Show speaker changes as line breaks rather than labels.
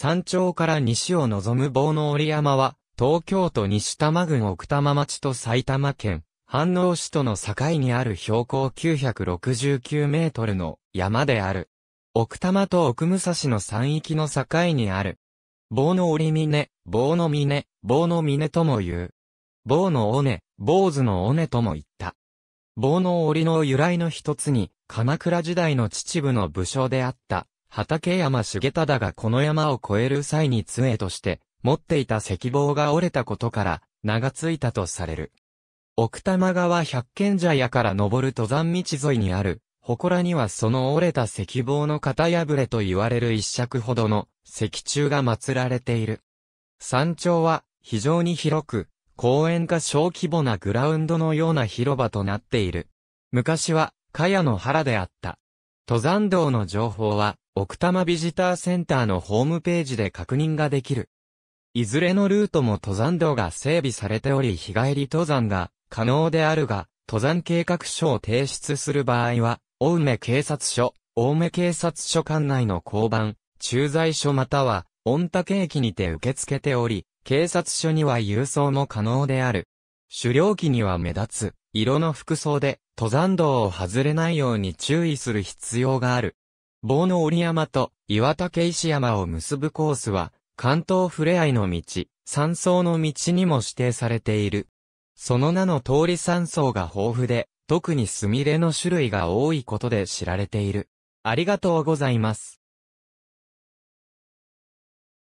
山頂から西
を望む棒の折山は、東京都西多摩郡奥多摩町と埼玉県、飯能市との境にある標高969メートルの山である。奥多摩と奥武蔵の山域の境にある。棒の折峰、棒の峰、棒の峰とも言う。棒の尾根、坊主の尾根とも言った。棒の折の由来の一つに、鎌倉時代の秩父の武将であった、畠山重忠がこの山を越える際に杖として持っていた石棒が折れたことから名がついたとされる。奥多摩川百軒茶屋から登る登山道沿いにある、祠にはその折れた石棒の型破れと言われる一尺ほどの石柱が祀られている。山頂は非常に広く、公園か小規模なグラウンドのような広場となっている。昔は、茅野原であった。登山道の情報は、奥多摩ビジターセンターのホームページで確認ができる。いずれのルートも登山道が整備されており日帰り登山が可能であるが、登山計画書を提出する場合は、青梅警察署、青梅警察署管内の交番、駐在所または、御嶽駅にて受け付けており、警察署には郵送も可能である。狩猟期には目立つ、色の服装で、登山道を外れないように注意する必要がある。棒の折山と岩竹石山を結ぶコースは、関東ふれあいの道、山荘の道にも指定されている。その名の通り山荘が豊富で、特にスミレの種類が多いことで知られている。
ありがとうございます。